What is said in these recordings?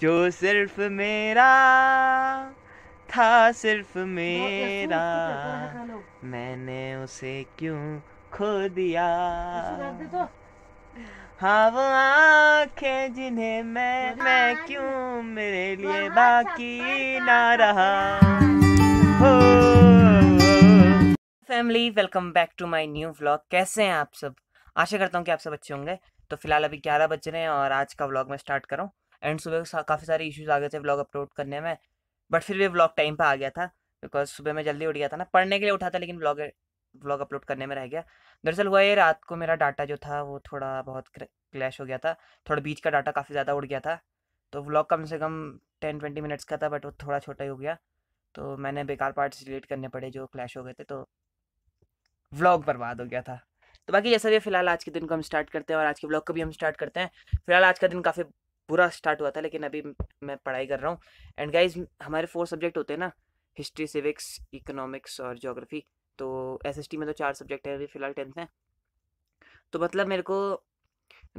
जो सिर्फ मेरा था सिर्फ मेरा मैंने उसे क्यों खो दिया तो। हाँ वो आंखें जिन्हें मैं मैं क्यों मेरे लिए बाकी ना रहा family welcome back to my new vlog कैसे हैं आप सब आशा करता हूँ कि आप सब अच्छे होंगे तो फिलहाल अभी 11 बज रहे हैं और आज का व्लॉग मैं स्टार्ट करूँ एंड सुबह सा, काफ़ी सारे इश्यूज आ गए थे ब्लॉग अपलोड करने में बट फिर भी ब्लॉग टाइम पर आ गया था बिकॉज सुबह में जल्दी उठ गया था ना पढ़ने के लिए उठा था लेकिन ब्लॉग ब्लॉग अपलोड करने में रह गया दरअसल हुआ ये रात को मेरा डाटा जो था वो थोड़ा बहुत क्लैश हो गया था थोड़ा बीच का डाटा काफ़ी ज़्यादा उड़ गया था तो व्लॉग कम से कम टेन ट्वेंटी मिनट्स का था बट वो थोड़ा छोटा ही हो गया तो मैंने बेकार पार्ट्स डिलीट करने पड़े जो क्लैश हो गए थे तो व्लॉग बर्बाद हो गया था तो बाकी जैसा भी फिलहाल आज के दिन को हम स्टार्ट करते हैं और आज के ब्लॉग को भी हम स्टार्ट करते हैं फिलहाल आज का दिन काफ़ी पूरा स्टार्ट हुआ था लेकिन अभी मैं पढ़ाई कर रहा हूँ एंड गाइज हमारे फोर सब्जेक्ट होते हैं ना हिस्ट्री सिविक्स इकोनॉमिक्स और जोग्राफी तो एस में तो चार सब्जेक्ट हैं अभी फ़िलहाल टेंथ में तो मतलब मेरे को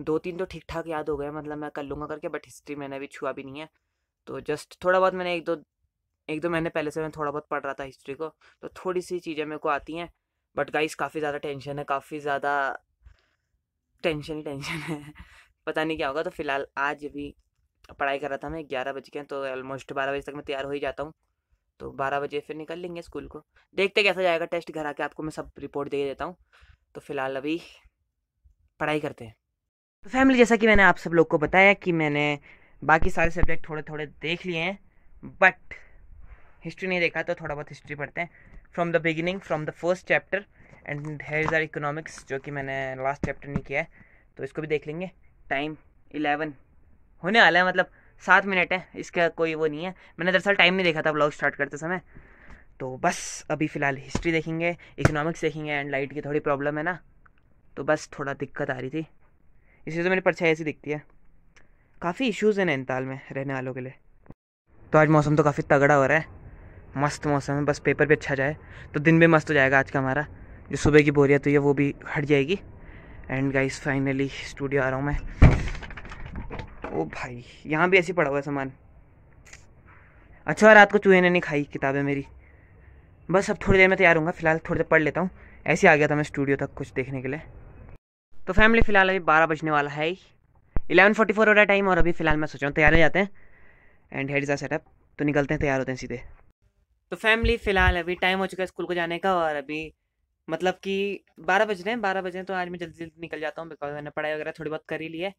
दो तीन तो ठीक ठाक याद हो गए मतलब मैं कर लूँगा करके बट हिस्ट्री मैंने अभी छुआ भी नहीं है तो जस्ट थोड़ा बहुत मैंने एक दो एक दो महीने पहले से मैं थोड़ा बहुत पढ़ रहा था हिस्ट्री को तो थोड़ी सी चीज़ें मेरे को आती हैं बट गाइस काफ़ी ज़्यादा टेंशन है काफ़ी ज़्यादा टेंशन ही टेंशन है पता नहीं क्या होगा तो फिलहाल आज भी पढ़ाई कर रहा था मैं ग्यारह बज के तो ऑलमोस्ट बारह बजे तक मैं तैयार हो ही जाता हूँ तो बारह बजे फिर निकल लेंगे स्कूल को देखते कैसा जाएगा टेस्ट घर आके आपको मैं सब रिपोर्ट दे देता हूँ तो फिलहाल अभी पढ़ाई करते हैं तो फैमिली जैसा कि मैंने आप सब लोग को बताया कि मैंने बाकी सारे सब्जेक्ट थोड़े थोड़े देख लिए हैं बट हिस्ट्री नहीं देखा तो थोड़ा बहुत हिस्ट्री पढ़ते हैं from the beginning from the first chapter and here are economics जो कि मैंने लास्ट चैप्टर नहीं किया है तो इसको भी देख लेंगे टाइम इलेवन होने वाला है मतलब सात मिनट है इसका कोई वो नहीं है मैंने दरअसल टाइम नहीं देखा था ब्लॉग स्टार्ट करते समय तो बस अभी फ़िलहाल हिस्ट्री देखेंगे इकोनॉमिक्स देखेंगे एंड लाइट की थोड़ी प्रॉब्लम है ना तो बस थोड़ा दिक्कत आ रही थी इसलिए तो मेरी परछाई ऐसी दिखती है काफ़ी इश्यूज़ हैं नैनीताल में रहने वालों के लिए तो आज मौसम तो काफ़ी तगड़ा हो रहा है मस्त मौसम है बस पेपर भी अच्छा जाए तो दिन भी मस्त हो जाएगा आज का हमारा जो सुबह की बोरियत हुई है वो भी हट जाएगी एंड गाइस फाइनली स्टूडियो आ रहा हूँ मैं ओ भाई यहाँ भी ऐसे पड़ा हुआ है सामान अच्छा रात को चूहे ने नहीं खाई किताबें मेरी बस अब थोड़ी देर में तैयार हूँ फिलहाल थोड़ी देर पढ़ लेता हूँ ऐसे आ गया था मैं स्टूडियो तक कुछ देखने के लिए तो फैमिली फ़िलहाल अभी बारह बजने वाला है इलेवन फोर्टी फोर टाइम और अभी फ़िलहाल मैं सोच रहा हूँ तैयार हो जाते हैं एंड हेड इज़ सेटअप तो निकलते हैं तैयार होते हैं सीधे तो फैमिली फ़िलहाल अभी टाइम हो चुका है स्कूल को जाने का और अभी मतलब कि बारह बज रहे हैं बारह बजे हैं तो आज मैं जल्दी जल्दी निकल जाता हूँ बिकॉज मैंने पढ़ाई वगैरह थोड़ी बहुत कर ही ली है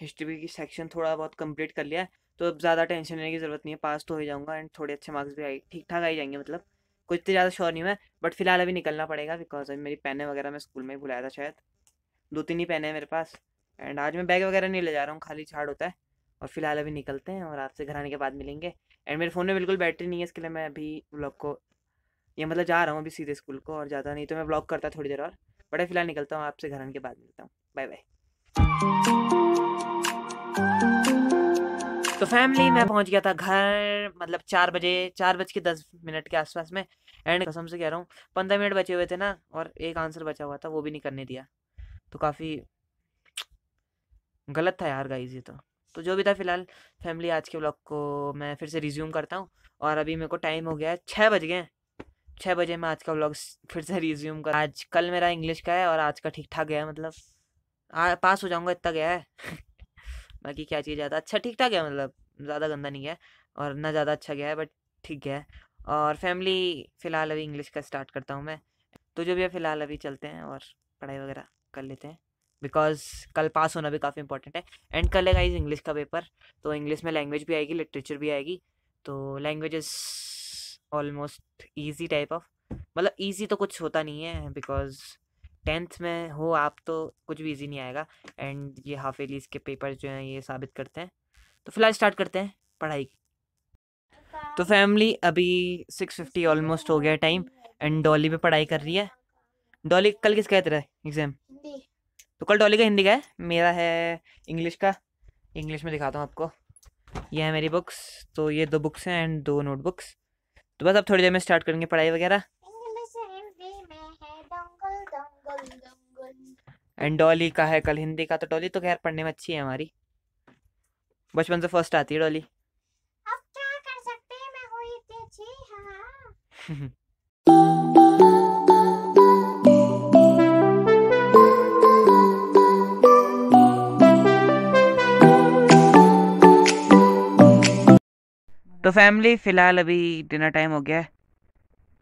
हिस्ट्री की सेक्शन थोड़ा बहुत कंप्लीट कर लिया है तो अब ज़्यादा टेंशन लेने की ज़रूरत नहीं है पास तो हो जाऊँगा एंड थोड़े अच्छे मार्क्स भी आई ठीक ठाक आई जाएंगे मतलब कुछ तो ज़्यादा शोर नहीं है बट फिलहाल अभी निकलना पड़ेगा बिकॉज अभी मेरी पेने वगैरह मैं स्कूल में भुलाया था शायद दो तीन ही पेन हैं मेरे पास एंड आज मैं बैग वगैरह नहीं ले जा रहा हूँ खाली छाड़ होता है और फिलहाल अभी निकलते हैं और आपसे घर आने के बाद मिलेंगे एंड मेरे फ़ोन में बिल्कुल बैटरी नहीं है इसके लिए मैं अभी व्लॉग को ये मतलब जा रहा हूँ अभी सीधे स्कूल को और ज़्यादा नहीं तो मैं ब्लॉग करता थोड़ी देर और बड़े फिलहाल निकलता हूँ आपसे घर के बाद मिलता हूँ बाय बाय तो फैमिली मैं पहुंच गया था घर मतलब चार बजे चार बज के दस मिनट के आसपास में एंड कसम से कह रहा हूँ पंद्रह मिनट बचे हुए थे ना और एक आंसर बचा हुआ था वो भी नहीं करने दिया तो काफ़ी गलत था यार गाइज ये तो तो जो भी था फिलहाल फैमिली आज के ब्लॉग को मैं फिर से रिज्यूम करता हूँ और अभी मेरे को टाइम हो गया है छः बज गए हैं छः बजे मैं आज का व्लॉग फिर से रिज्यूम कर आज कल मेरा इंग्लिश का है और आज का ठीक ठाक गया मतलब आ, पास हो जाऊंगा इतना गया है बाकी क्या चीज़ ज़्यादा अच्छा ठीक ठाक गया मतलब ज़्यादा गंदा नहीं है और ना ज़्यादा अच्छा गया है बट ठीक गया है और फैमिली फ़िलहाल अभी इंग्लिश का स्टार्ट करता हूँ मैं तो जो भी है फ़िलहाल अभी चलते हैं और पढ़ाई वगैरह कर लेते हैं बिकॉज कल पास होना भी काफ़ी इंपॉर्टेंट है एंड कल है गाइज इंग्लिश का पेपर तो इंग्लिश में लैंग्वेज भी आएगी लिटरेचर भी आएगी तो languages almost easy type of मतलब ईजी तो कुछ होता नहीं है बिकॉज टेंथ में हो आप तो कुछ भी ईजी नहीं आएगा एंड ये हाफ एलीस के पेपर जो हैं ये साबित करते हैं तो फिलहाल स्टार्ट करते हैं पढ़ाई की तो फैमिली अभी सिक्स फिफ्टी ऑलमोस्ट हो गया टाइम एंड डॉली भी पढ़ाई कर रही है डॉली कल किस कहते रहे एग्जाम तो कल डॉली का हिंदी का है मेरा है इंग्लिश का इंग्लिश में दिखाता हूँ आपको ये है मेरी बुक्स तो ये दो बुक्स हैं एंड दो नोटबुक्स तो बस अब थोड़ी देर में स्टार्ट करेंगे पढ़ाई वगैरह एंड डॉली का है कल हिंदी का तो डॉली तो खैर पढ़ने में अच्छी है हमारी बचपन से फर्स्ट आती है डॉली अब क्या कर सकते हैं मैं हुई इतनी अच्छी हाँ तो फैमिली फ़िलहाल अभी डिनर टाइम हो गया है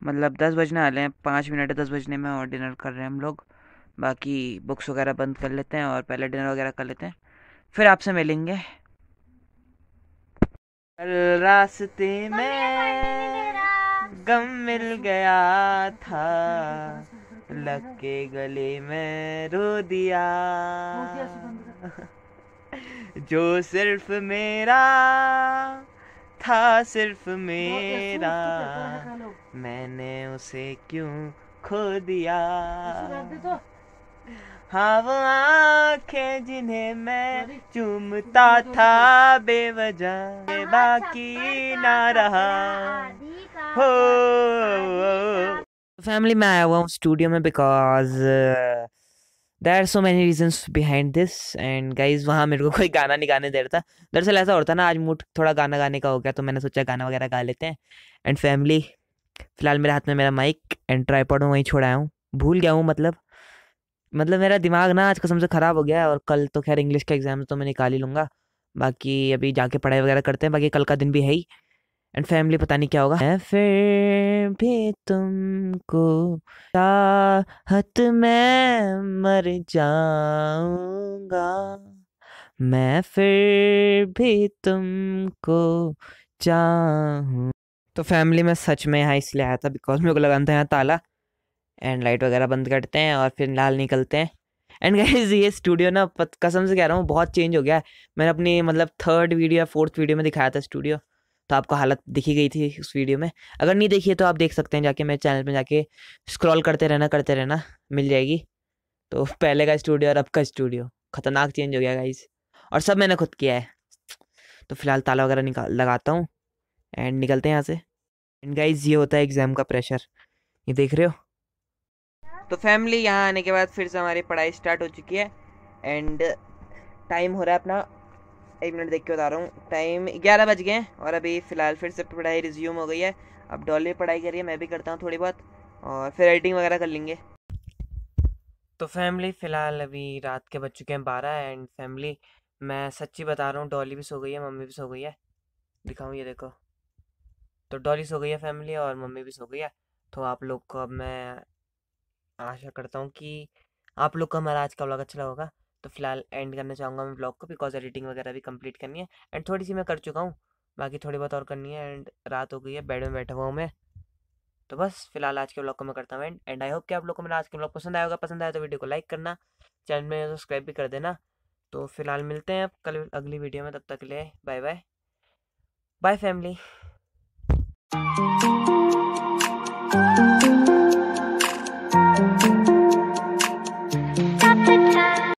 मतलब दस बजने आ हैं पाँच मिनट दस बजने में और डिनर कर रहे हैं हम लोग बाकी बुक्स वगैरह बंद कर लेते हैं और पहले डिनर वगैरह कर लेते हैं फिर आपसे मिलेंगे कल रास्ते में गम मिल गया था लग के गले में रो दिया जो सिर्फ मेरा था सिर्फ मेरा तो मैंने उसे क्यों खो दिया तो। हाँ वो आंखें जिन्हें मैं चूमता था बेवजह बाकी ना रहा हो फैमिली मैं आया हुआ हूँ स्टूडियो में because there are so many reasons behind this and guys वहाँ मेरे को कोई गाना नहीं गाने दे रहा था दरअसल ऐसा होता ना आज मूड थोड़ा गाना गाने का हो गया तो मैंने सोचा गाना वगैरह गा लेते हैं एंड फैमिली फ़िलहाल मेरे हाथ में मेरा माइक एंड ट्राईपॉड में वहीं छोड़ आया हूँ भूल गया हूँ मतलब मतलब मेरा दिमाग ना आज कसम से ख़राब हो गया और कल तो खैर इंग्लिश का एग्ज़ाम तो मैं निकाल ही लूँगा बाकी अभी जाके पढ़ाई वगैरह करते हैं बाकी कल का दिन भी है ही एंड फैमिली पता नहीं क्या होगा है फिर भी तुमको चाहत में मर जाऊंगा मैं फिर भी तुमको चाहूं तो फैमिली में सच में यहाँ इसलिए आया था बिकॉज मेरे को लगा था यहाँ ताला एंड लाइट वगैरह बंद करते हैं और फिर लाल निकलते हैं एंड गाइज ये स्टूडियो ना कसम से कह रहा हूँ बहुत चेंज हो गया है मैंने अपनी मतलब थर्ड वीडियो या फोर्थ वीडियो में दिखाया था स्टूडियो तो आपको हालत दिखी गई थी उस वीडियो में अगर नहीं देखी है तो आप देख सकते हैं जाके मेरे चैनल पर जाके स्क्रॉल करते रहना करते रहना मिल जाएगी तो पहले का स्टूडियो और अब का स्टूडियो ख़तरनाक चेंज हो गया गाइज और सब मैंने खुद किया है तो फिलहाल ताला वगैरह निकाल लगाता हूँ एंड निकलते हैं यहाँ से एंड गाइज ये होता है एग्ज़ाम का प्रेशर ये देख रहे हो तो फैमिली यहाँ आने के बाद फिर से हमारी पढ़ाई स्टार्ट हो चुकी है एंड टाइम हो रहा है अपना एक मिनट देख के बता रहा हूँ टाइम ग्यारह बज गए और अभी फ़िलहाल फिर से पढ़ाई रिज्यूम हो गई है अब डॉली पढ़ाई करिए मैं भी करता हूँ थोड़ी बहुत और फिर एडिटिंग वगैरह कर लेंगे तो फैमिली फ़िलहाल अभी रात के बज चुके हैं बारह एंड फैमिली मैं सच्ची बता रहा हूँ डॉली भी सो गई है मम्मी भी सो गई है दिखाऊँ ये देखो तो डॉली सो गई है फैमिली और मम्मी भी सो गई है तो आप लोग को अब मैं आशा करता हूँ कि आप लोग का हमारा आज का ब्लॉग अच्छा लगा होगा तो फिलहाल एंड करना चाहूँगा मैं ब्लॉग को बिकॉज एडिटिंग वगैरह भी कंप्लीट करनी है एंड थोड़ी सी मैं कर चुका हूँ बाकी थोड़ी बहुत और करनी है एंड रात हो गई है बेड में बैठा हुआ हूँ मैं तो बस फिलहाल आज के ब्लॉग को मैं करता हूँ एंड एंड आई होप कि आप लोग को मेरा आज के ब्लॉग पसंद आएगा पसंद आया तो वीडियो को लाइक करना चैनल में सब्सक्राइब भी कर देना तो फिलहाल मिलते हैं आप कल अगली वीडियो में तब तक के लिए बाय बाय बाय फैमिली